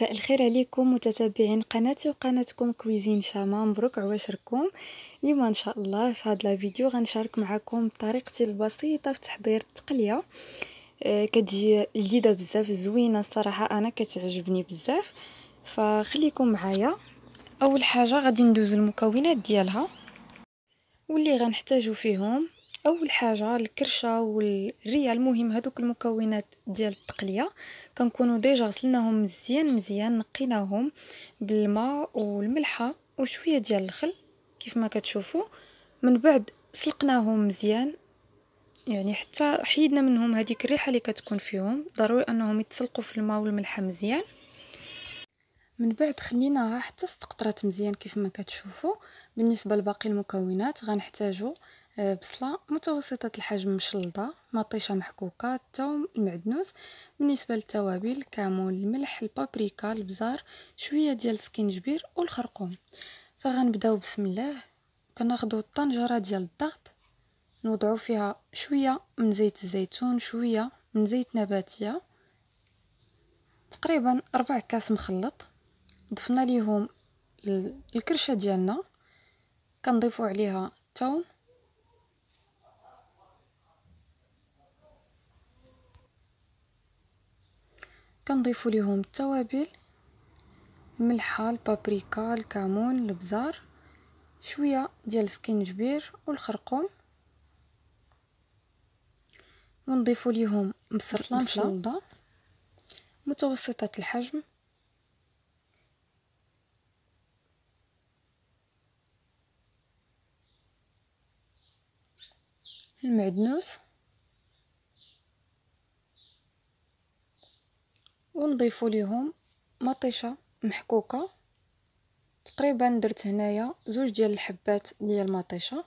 مساء الخير عليكم متتابعين قناتي وقناتكم كويزين شاما مبروك عواشركم اليوم ان شاء الله في هذا الفيديو غنشارك معكم طريقتي البسيطه في تحضير التقليه آه، كتجي لذيذه بزاف زوينه الصراحه انا كتعجبني بزاف فخليكم معايا اول حاجه غادي ندوز المكونات ديالها واللي غنحتاجو فيهم اول حاجه الكرشه والريال المهم هذوك المكونات ديال التقليه كنكونوا ديجا غسلناهم مزيان مزيان نقيناهم بالماء والملحه وشويه ديال الخل كيف ما كتشوفوا من بعد سلقناهم مزيان يعني حتى حيدنا منهم هذيك الريحه اللي كتكون فيهم ضروري انهم يتسلقوا في الماء والملحه مزيان من بعد خليناها حتى استقطرات مزيان كيف ما كتشوفوا بالنسبه لباقي المكونات غنحتاجو آه، بصلة متوسطة الحجم مشلضة مطيشة محكوكة الثوم المعدنوس بالنسبة للتوابل كمون الملح البابريكا البزار شوية ديال السكنجبير والخرقوم فغنبداو بسم الله كناخدو الطنجره ديال الضغط نوضعو فيها شويه من زيت الزيتون شويه من زيت نباتيه تقريبا ربع كاس مخلط ضفنا ليهم الكرشه ديالنا كنضيفو عليها الثوم كنضيفو ليهم التوابل الملحه البابريكا الكمون البزار شويه ديال السكينجبير والخرقوم نضيفو ليهم بصله مشلضه متوسطه الحجم المعدنوس ونضيفوا ليهم مطيشه محكوكه تقريبا درت هنايا زوج ديال الحبات ديال المطيشه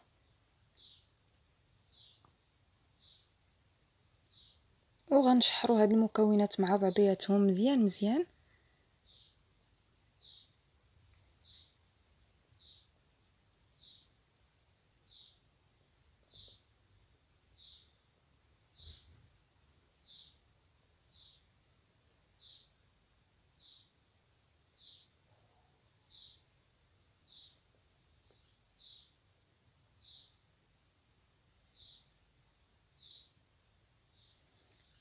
وغنشحروا هاد المكونات مع بعضياتهم مزيان مزيان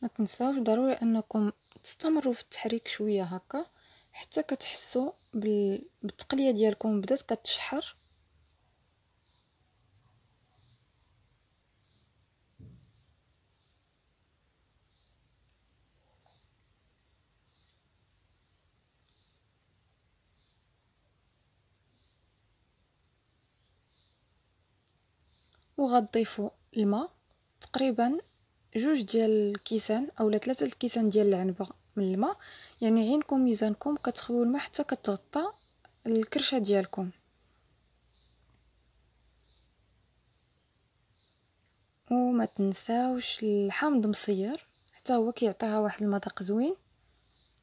ما تنساوش ضروري انكم تستمروا في التحريك شويه هكا حتى كتحسوا بالتقليه ديالكم بدات كتشحر وغتضيفوا الماء تقريبا جوج ديال الكيسان اولا ثلاثه الكيسان ديال العنبه من الماء يعني عينكم ميزانكم كتخويو الماء حتى كتغطى الكرشه ديالكم وما تنساوش الحامض مصير حتى هو كيعطيها واحد المذاق زوين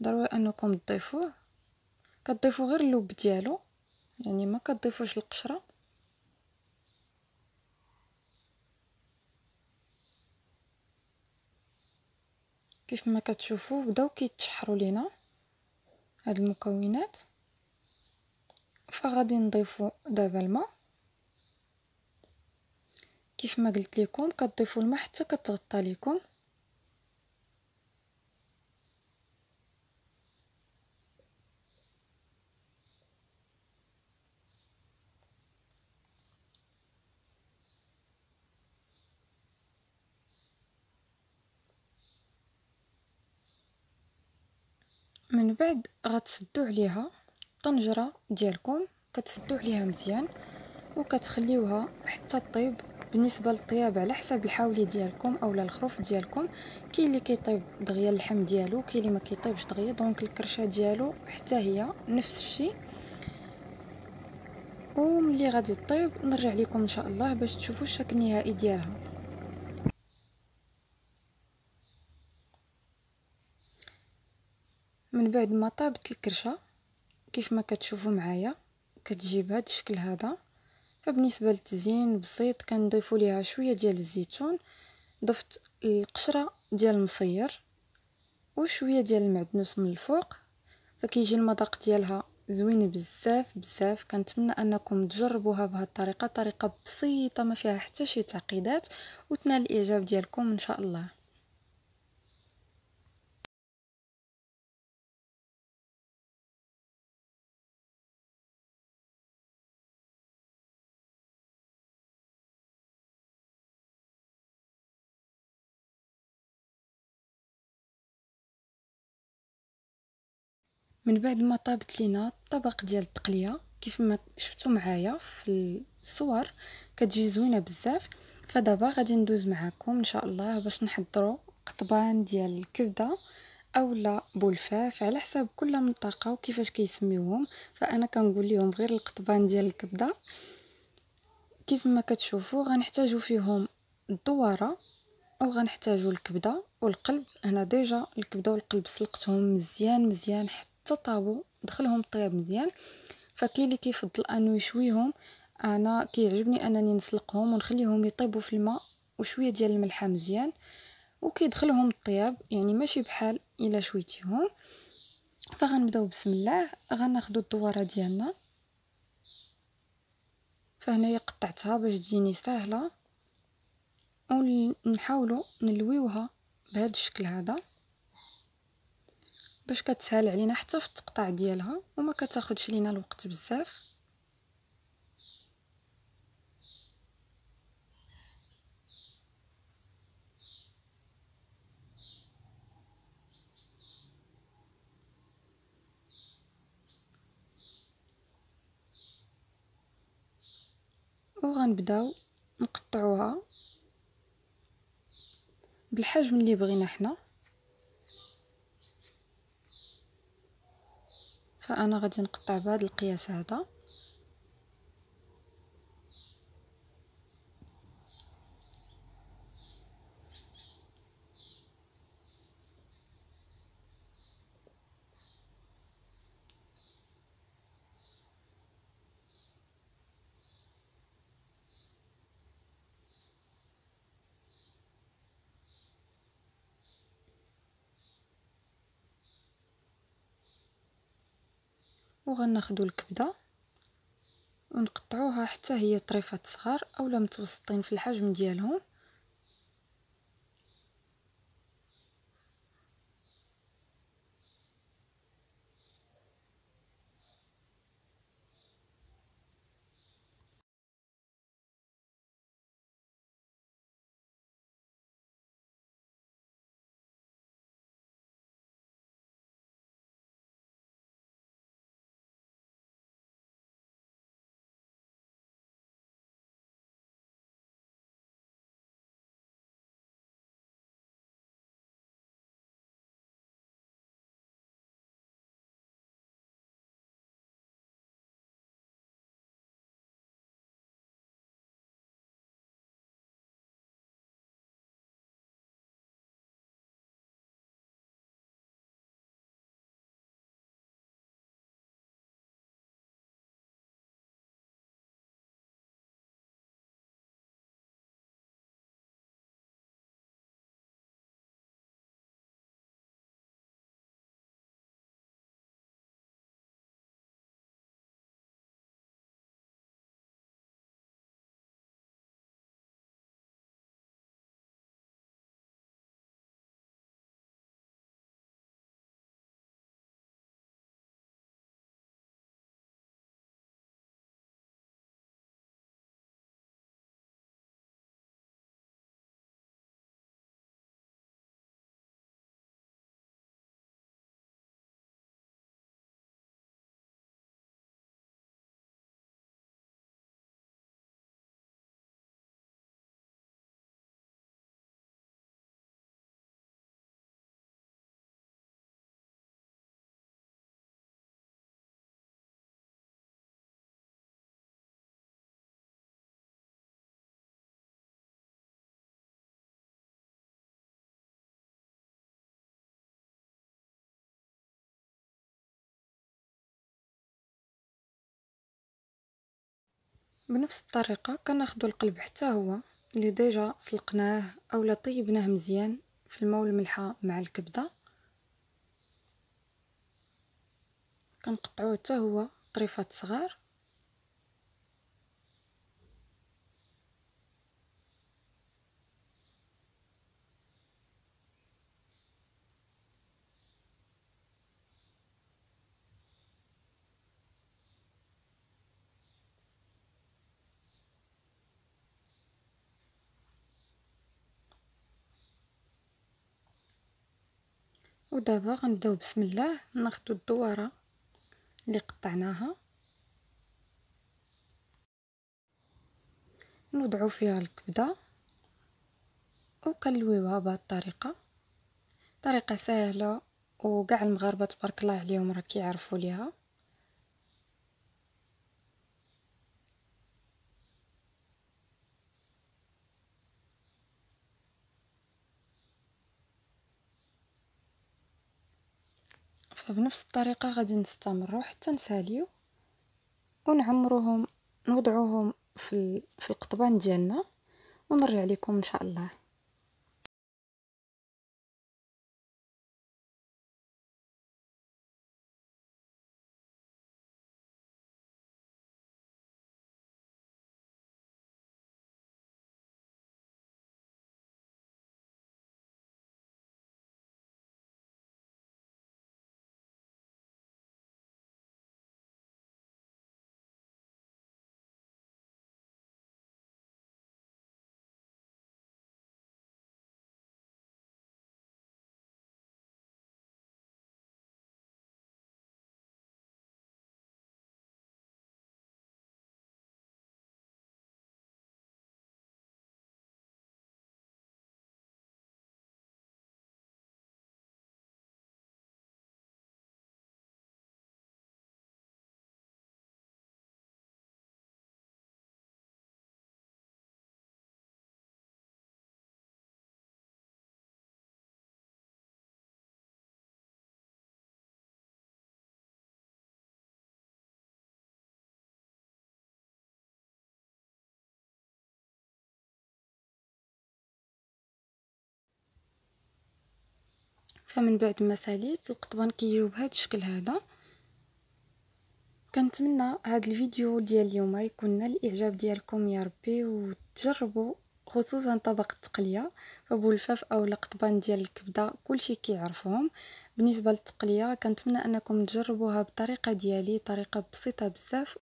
ضروري انكم تضيفوه كتضيفوا غير اللوب ديالو يعني ما كتضيفوش القشره كيف ما كتشوفوا بداو كيتشحروا لينا هاد المكونات فغادي نضيفوا دابا الماء كيف ما قلت لكم كتضيفوا الماء حتى كتغطى لكم من بعد غتسدو عليها الطنجره ديالكم كتسدو عليها مزيان وكتخليوها حتى طيب بالنسبه للطياب على حسب الحاولي ديالكم اولا الخروف ديالكم كاين اللي كيطيب دغيا اللحم ديالو كاين اللي ما كيطيبش دغيا دونك الكرشه ديالو حتى هي نفس الشي وملي غادي طيب نرجع لكم ان شاء الله باش تشوفوا الشكل النهائي ديالها من بعد ما طابت الكرشه كيف ما كتشوفوا معايا كتجي بهذا الشكل هذا فبالنسبه للتزيين بسيط كنضيفوا ليها شويه ديال الزيتون ضفت القشره ديال المصير وشويه ديال المعدنوس من الفوق فكيجي المذاق ديالها زوين بزاف بزاف كنتمنى انكم تجربوها بهذه الطريقه طريقه بسيطه ما فيها حتى شي تعقيدات وتنال الاعجاب ديالكم ان شاء الله من بعد ما طابت لينا الطبق ديال التقليه كيف ما شفتوا معايا في الصور كتجي زوينه بزاف فدابا غادي ندوز معاكم ان شاء الله باش نحضروا قطبان ديال الكبده اولا بولفاف على حساب كل منطقه وكيفاش كيسميوهم فانا كنقول لهم غير القطبان ديال الكبده كيف ما كتشوفوا غنحتاجو فيهم الدواره غنحتاجو الكبده والقلب انا ديجا الكبده والقلب سلقتهم مزيان مزيان حتى تطابو دخلهم الطياب مزيان فكاين اللي كيفضل انه يشويهم انا كيعجبني انني نسلقهم ونخليهم يطيبوا في الماء وشويه ديال الملحه مزيان وكيدخلهم الطياب يعني ماشي بحال الا شويتيهم فغنبداو بسم الله غناخذوا الدواره ديالنا فهنايا قطعتها باش تجيني ساهله ونحاولوا نلويوها بهذا الشكل هذا باش كتسهل علينا حتى في التقطاع ديالها وما كتاخدش لينا الوقت بزاف وغنبداو نقطعوها بالحجم اللي بغينا حنا فانا غادي نقطع بهذا القياس هذا وغناخدو الكبده ونقطعوها حتى هي طريفات صغار اولا متوسطين في الحجم ديالهم بنفس الطريقة كناخدو القلب حتى هو اللي ديجا سلقناه اولا طيبناه مزيان في الماء والملحة مع الكبدة كنقطعوه حتى هو طريفات صغار ودابا غنبداو بسم الله ناخدو الدواره اللي قطعناها نوضعو فيها الكبده وكنلويوها بهاد الطريقه طريقه سهله وكاع المغاربه تبارك الله عليهم راه كيعرفوا ليها فبنفس الطريقه غادي نستمروا حتى نساليو ونعمروهم نوضعوهم في في القطبان ديالنا ونرجع لكم ان شاء الله فمن بعد ما ساليت القطبان كيجيو بهذا الشكل هذا كنتمنى هذا الفيديو ديال اليوم يكون نال الاعجاب ديالكم يا ربي وتجربوا خصوصا طبق التقليه فبولفاف او القطبان ديال الكبده كلشي كيعرفوهم بالنسبه للتقليه كنتمنى انكم تجربوها بطريقه ديالي طريقه بسيطه بزاف